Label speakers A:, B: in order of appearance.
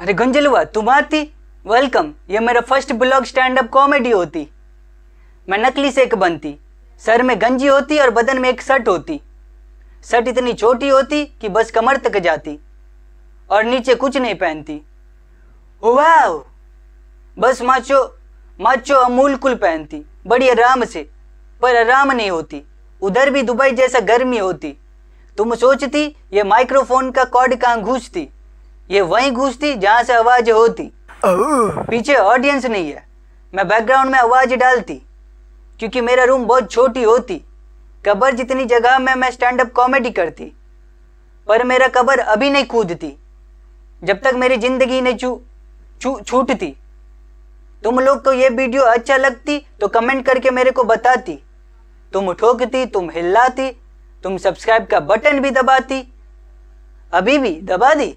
A: अरे गंजलुआ तुम आती वेलकम ये मेरा first blog stand up comedy होती मैं नकली से एक बनती सर में गंजी होती और बदन में एक शर्ट होती शर्ट इतनी छोटी होती कि बस कमर तक जाती और नीचे कुछ नहीं पहनती वाह बस माचो माचो अमूल कुल पहनती बड़ी आराम से पर आराम नहीं होती उधर भी दुबई जैसा गर्मी होती तुम सोचती ये माइक्रोफोन का कॉर्ड कहाँ घूसती ये वहीं घुसती जहाँ से आवाज होती पीछे ऑडियंस नहीं है मैं बैकग्राउंड में आवाज डालती क्योंकि मेरा रूम बहुत छोटी होती कबर जितनी जगह में मैं स्टैंड अप कॉमेडी करती पर मेरा कबर अभी नहीं कूदती जब तक मेरी जिंदगी नहीं छू छू छूटती तुम लोग को ये वीडियो अच्छा लगती तो कमेंट करके मेरे को बताती तुम ठोकती तुम हिलाती तुम सब्सक्राइब का बटन भी दबाती अभी भी दबा दी